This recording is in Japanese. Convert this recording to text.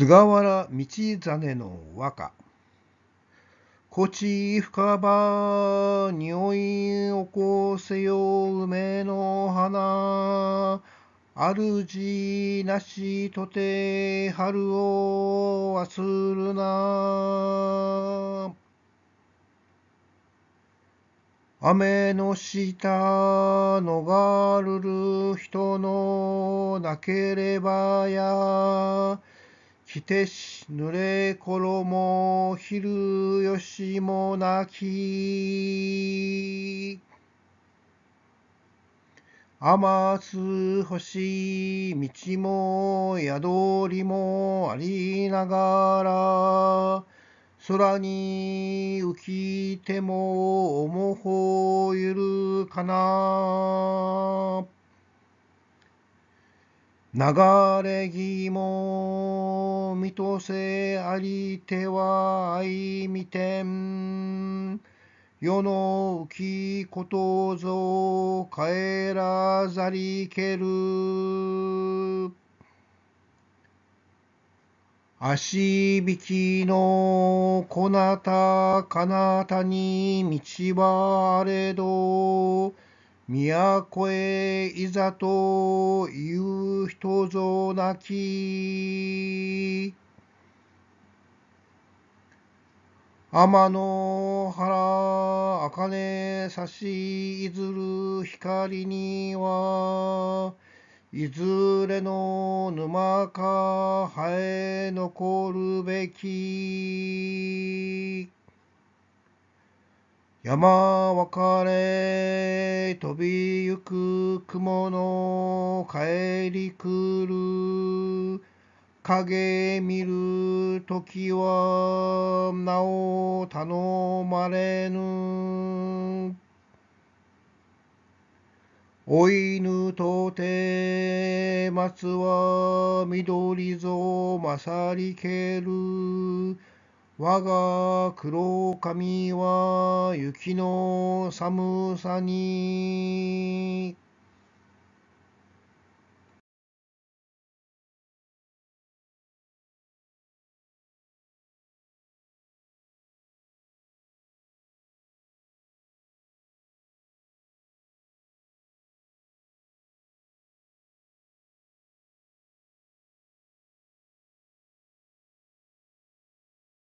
菅原道真の和歌。こち深場匂い起こせよ梅の花。主なしとて春を忘るな。雨の下逃るる人のなければや。きてしぬれころもひるよしもなき。あます星道も宿りもありながら、空に浮きても重ほゆるかな。流れぎも見とせありては愛みてん。世の浮きことぞ帰らざりける。足引きのこなたかなたに道はあれど、都へいざという人ぞなき天の原茜差しいずる光にはいずれの沼か生え残るべき山分かれ飛びゆく雲の帰り来る影見る時はなお頼まれぬお犬とて松は緑ぞまさりける我が黒髪は雪の寒さに